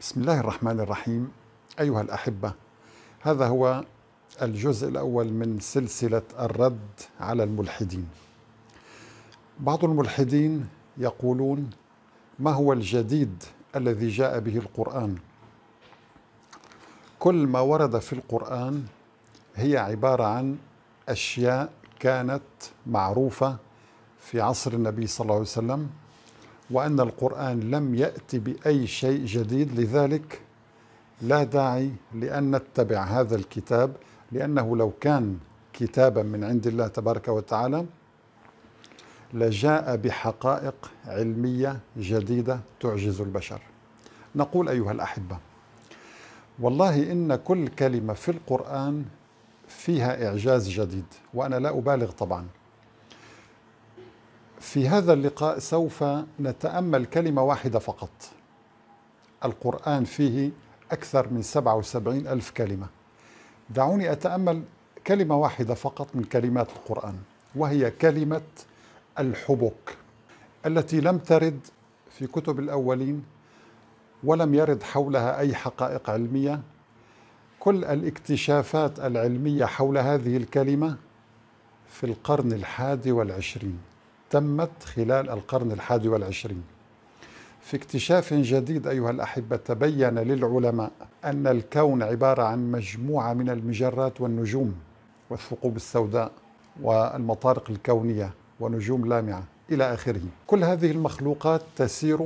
بسم الله الرحمن الرحيم أيها الأحبة هذا هو الجزء الأول من سلسلة الرد على الملحدين بعض الملحدين يقولون ما هو الجديد الذي جاء به القرآن كل ما ورد في القرآن هي عبارة عن أشياء كانت معروفة في عصر النبي صلى الله عليه وسلم وأن القرآن لم يأتي بأي شيء جديد لذلك لا داعي لأن نتبع هذا الكتاب لأنه لو كان كتابا من عند الله تبارك وتعالى لجاء بحقائق علمية جديدة تعجز البشر نقول أيها الأحبة والله إن كل كلمة في القرآن فيها إعجاز جديد وأنا لا أبالغ طبعا في هذا اللقاء سوف نتأمل كلمة واحدة فقط القرآن فيه أكثر من 77 ألف كلمة دعوني أتأمل كلمة واحدة فقط من كلمات القرآن وهي كلمة الحبك التي لم ترد في كتب الأولين ولم يرد حولها أي حقائق علمية كل الاكتشافات العلمية حول هذه الكلمة في القرن الحادي والعشرين تمت خلال القرن الحادي والعشرين في اكتشاف جديد أيها الأحبة تبين للعلماء أن الكون عبارة عن مجموعة من المجرات والنجوم والثقوب السوداء والمطارق الكونية ونجوم لامعة إلى آخره كل هذه المخلوقات تسير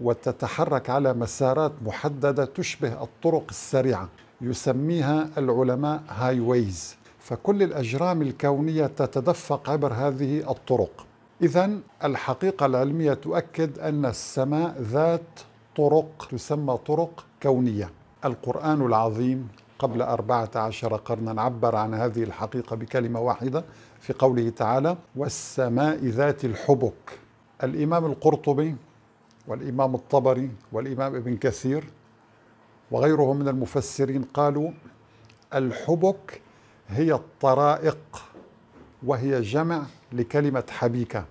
وتتحرك على مسارات محددة تشبه الطرق السريعة يسميها العلماء هاي ويز فكل الأجرام الكونية تتدفق عبر هذه الطرق إذا الحقيقة العلمية تؤكد أن السماء ذات طرق تسمى طرق كونية القرآن العظيم قبل أربعة عشر قرنا عبر عن هذه الحقيقة بكلمة واحدة في قوله تعالى والسماء ذات الحبك الإمام القرطبي والإمام الطبري والإمام ابن كثير وغيرهم من المفسرين قالوا الحبك هي الطرائق وهي جمع لكلمة حبيكة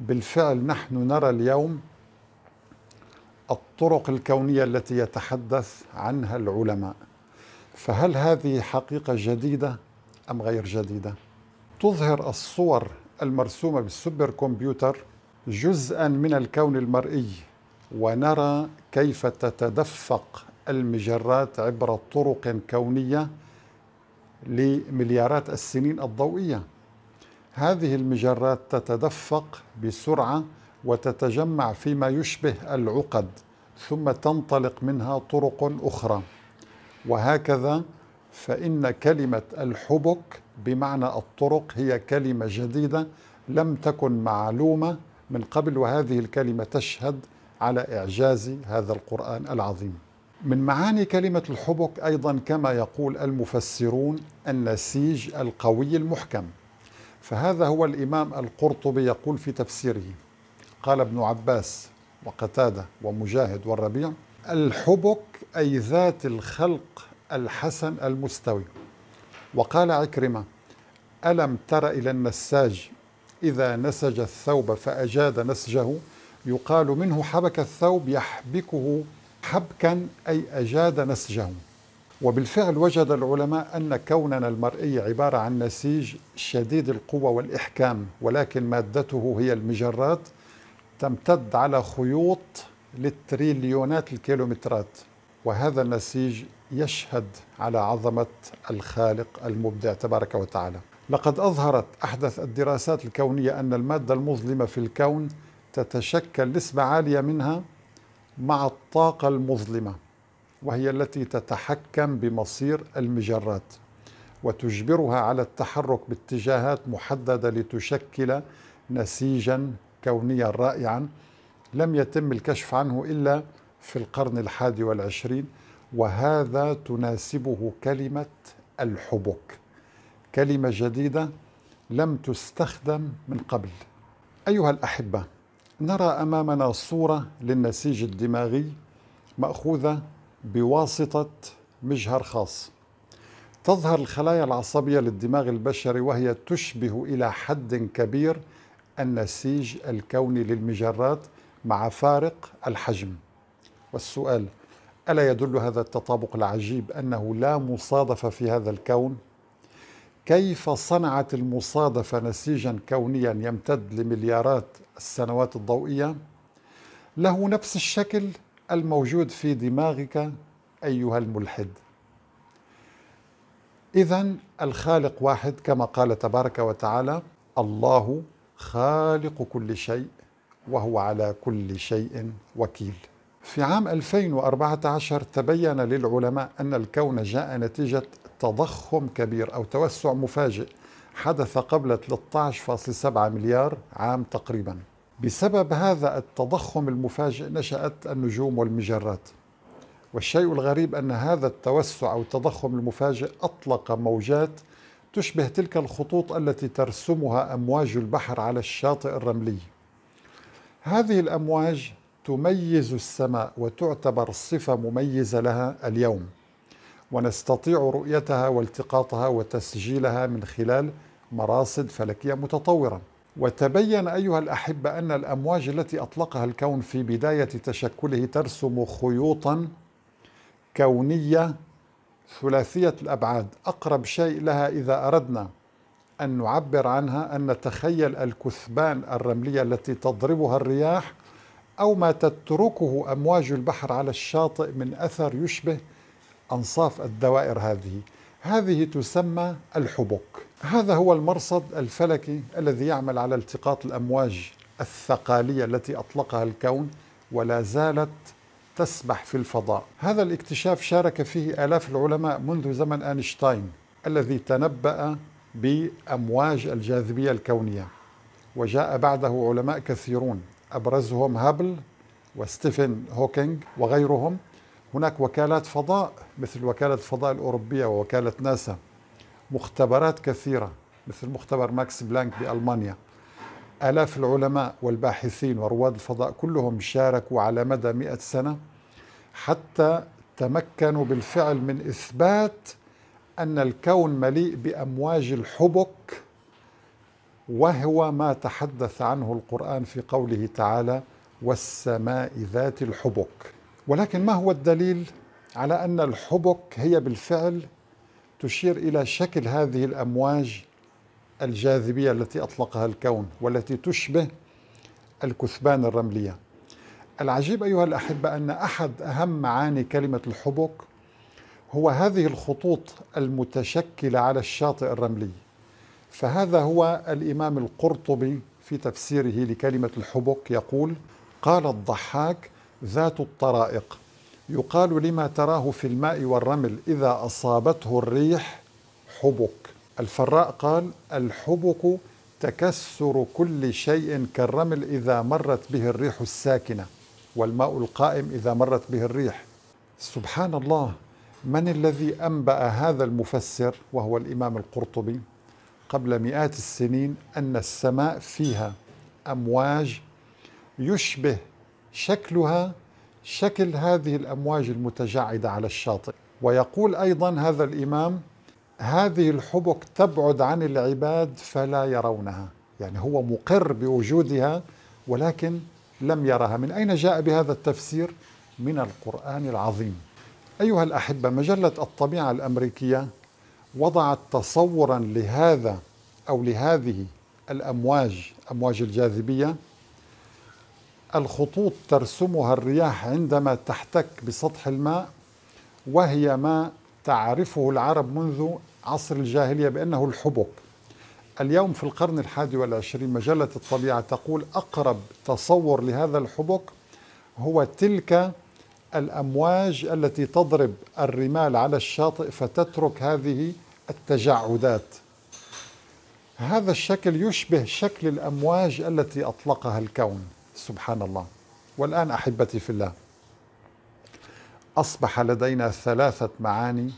بالفعل نحن نرى اليوم الطرق الكونية التي يتحدث عنها العلماء فهل هذه حقيقة جديدة أم غير جديدة؟ تظهر الصور المرسومة بالسوبر كمبيوتر جزءا من الكون المرئي ونرى كيف تتدفق المجرات عبر طرق كونية لمليارات السنين الضوئية هذه المجرات تتدفق بسرعة وتتجمع فيما يشبه العقد ثم تنطلق منها طرق أخرى وهكذا فإن كلمة الحبك بمعنى الطرق هي كلمة جديدة لم تكن معلومة من قبل وهذه الكلمة تشهد على إعجاز هذا القرآن العظيم من معاني كلمة الحبك أيضا كما يقول المفسرون النسيج القوي المحكم فهذا هو الإمام القرطبي يقول في تفسيره قال ابن عباس وقتادة ومجاهد والربيع الحبك أي ذات الخلق الحسن المستوي وقال عكرمة ألم تر إلى النساج إذا نسج الثوب فأجاد نسجه يقال منه حبك الثوب يحبكه حبكا أي أجاد نسجه وبالفعل وجد العلماء أن كوننا المرئي عبارة عن نسيج شديد القوة والإحكام ولكن مادته هي المجرات تمتد على خيوط للتريليونات الكيلومترات وهذا النسيج يشهد على عظمة الخالق المبدع تبارك وتعالى لقد أظهرت أحدث الدراسات الكونية أن المادة المظلمة في الكون تتشكل نسبة عالية منها مع الطاقة المظلمة وهي التي تتحكم بمصير المجرات وتجبرها على التحرك باتجاهات محدده لتشكل نسيجا كونيا رائعا لم يتم الكشف عنه الا في القرن الحادي والعشرين وهذا تناسبه كلمه الحبك كلمه جديده لم تستخدم من قبل ايها الاحبه نرى امامنا صوره للنسيج الدماغي ماخوذه بواسطة مجهر خاص تظهر الخلايا العصبية للدماغ البشري وهي تشبه إلى حد كبير النسيج الكوني للمجرات مع فارق الحجم والسؤال ألا يدل هذا التطابق العجيب أنه لا مصادفة في هذا الكون؟ كيف صنعت المصادفة نسيجا كونيا يمتد لمليارات السنوات الضوئية؟ له نفس الشكل الموجود في دماغك أيها الملحد إذا الخالق واحد كما قال تبارك وتعالى الله خالق كل شيء وهو على كل شيء وكيل في عام 2014 تبين للعلماء أن الكون جاء نتيجة تضخم كبير أو توسع مفاجئ حدث قبل 13.7 مليار عام تقريباً بسبب هذا التضخم المفاجئ نشأت النجوم والمجرات والشيء الغريب أن هذا التوسع أو التضخم المفاجئ أطلق موجات تشبه تلك الخطوط التي ترسمها أمواج البحر على الشاطئ الرملي هذه الأمواج تميز السماء وتعتبر صفة مميزة لها اليوم ونستطيع رؤيتها والتقاطها وتسجيلها من خلال مراصد فلكية متطورة وتبين أيها الأحبة أن الأمواج التي أطلقها الكون في بداية تشكله ترسم خيوطا كونية ثلاثية الأبعاد أقرب شيء لها إذا أردنا أن نعبر عنها أن نتخيل الكثبان الرملية التي تضربها الرياح أو ما تتركه أمواج البحر على الشاطئ من أثر يشبه أنصاف الدوائر هذه هذه تسمى الحبك هذا هو المرصد الفلكي الذي يعمل على التقاط الأمواج الثقالية التي أطلقها الكون ولا زالت تسبح في الفضاء هذا الاكتشاف شارك فيه آلاف العلماء منذ زمن أينشتاين الذي تنبأ بأمواج الجاذبية الكونية وجاء بعده علماء كثيرون أبرزهم هابل وستيفن هوكينج وغيرهم هناك وكالات فضاء مثل وكالة الفضاء الأوروبية ووكالة ناسا مختبرات كثيرة مثل مختبر ماكس بلانك بألمانيا آلاف العلماء والباحثين ورواد الفضاء كلهم شاركوا على مدى مئة سنة حتى تمكنوا بالفعل من إثبات أن الكون مليء بأمواج الحبك وهو ما تحدث عنه القرآن في قوله تعالى والسماء ذات الحبك ولكن ما هو الدليل على أن الحبك هي بالفعل تشير إلى شكل هذه الأمواج الجاذبية التي أطلقها الكون والتي تشبه الكثبان الرملية العجيب أيها الأحبة أن أحد أهم معاني كلمة الحبك هو هذه الخطوط المتشكلة على الشاطئ الرملي فهذا هو الإمام القرطبي في تفسيره لكلمة الحبك يقول قال الضحاك ذات الطرائق يقال لما تراه في الماء والرمل إذا أصابته الريح حبك الفراء قال الحبك تكسر كل شيء كالرمل إذا مرت به الريح الساكنة والماء القائم إذا مرت به الريح سبحان الله من الذي أنبأ هذا المفسر وهو الإمام القرطبي قبل مئات السنين أن السماء فيها أمواج يشبه شكلها شكل هذه الامواج المتجعده على الشاطئ ويقول ايضا هذا الامام هذه الحبك تبعد عن العباد فلا يرونها يعني هو مقر بوجودها ولكن لم يرها من اين جاء بهذا التفسير من القران العظيم ايها الاحبه مجله الطبيعه الامريكيه وضعت تصورا لهذا او لهذه الامواج امواج الجاذبيه الخطوط ترسمها الرياح عندما تحتك بسطح الماء وهي ما تعرفه العرب منذ عصر الجاهلية بأنه الحبب اليوم في القرن الحادي والعشرين مجلة الطبيعة تقول أقرب تصور لهذا الحبك هو تلك الأمواج التي تضرب الرمال على الشاطئ فتترك هذه التجعدات هذا الشكل يشبه شكل الأمواج التي أطلقها الكون سبحان الله والآن أحبتي في الله أصبح لدينا ثلاثة معاني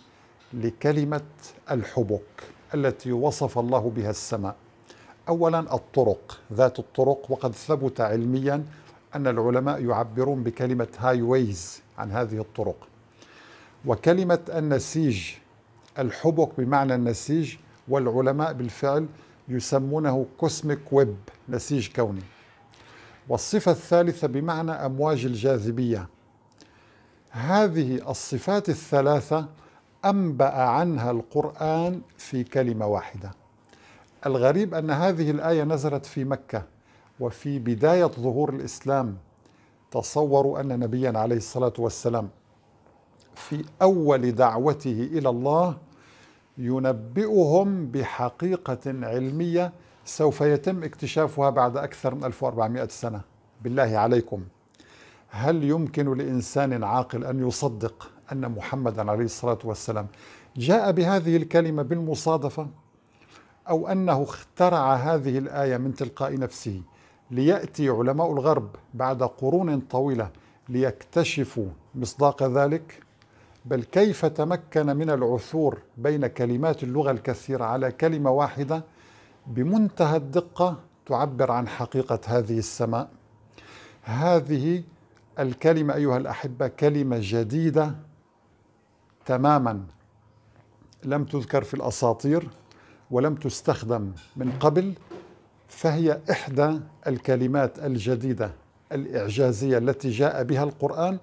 لكلمة الحبك التي وصف الله بها السماء أولا الطرق ذات الطرق وقد ثبت علميا أن العلماء يعبرون بكلمة هاي ويز عن هذه الطرق وكلمة النسيج الحبك بمعنى النسيج والعلماء بالفعل يسمونه كوسميك ويب نسيج كوني والصفة الثالثة بمعنى أمواج الجاذبية هذه الصفات الثلاثة أنبأ عنها القرآن في كلمة واحدة الغريب أن هذه الآية نزلت في مكة وفي بداية ظهور الإسلام تصوروا أن نبيا عليه الصلاة والسلام في أول دعوته إلى الله ينبئهم بحقيقة علمية سوف يتم اكتشافها بعد أكثر من 1400 سنة بالله عليكم هل يمكن لإنسان عاقل أن يصدق أن محمدا عليه الصلاة والسلام جاء بهذه الكلمة بالمصادفة أو أنه اخترع هذه الآية من تلقاء نفسه ليأتي علماء الغرب بعد قرون طويلة ليكتشفوا مصداق ذلك بل كيف تمكن من العثور بين كلمات اللغة الكثيرة على كلمة واحدة بمنتهى الدقة تعبر عن حقيقة هذه السماء هذه الكلمة أيها الأحبة كلمة جديدة تماما لم تذكر في الأساطير ولم تستخدم من قبل فهي إحدى الكلمات الجديدة الإعجازية التي جاء بها القرآن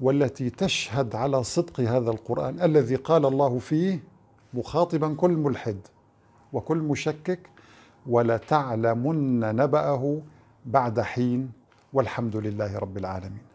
والتي تشهد على صدق هذا القرآن الذي قال الله فيه مخاطبا كل ملحد وكل مشكك ولتعلمن نبأه بعد حين والحمد لله رب العالمين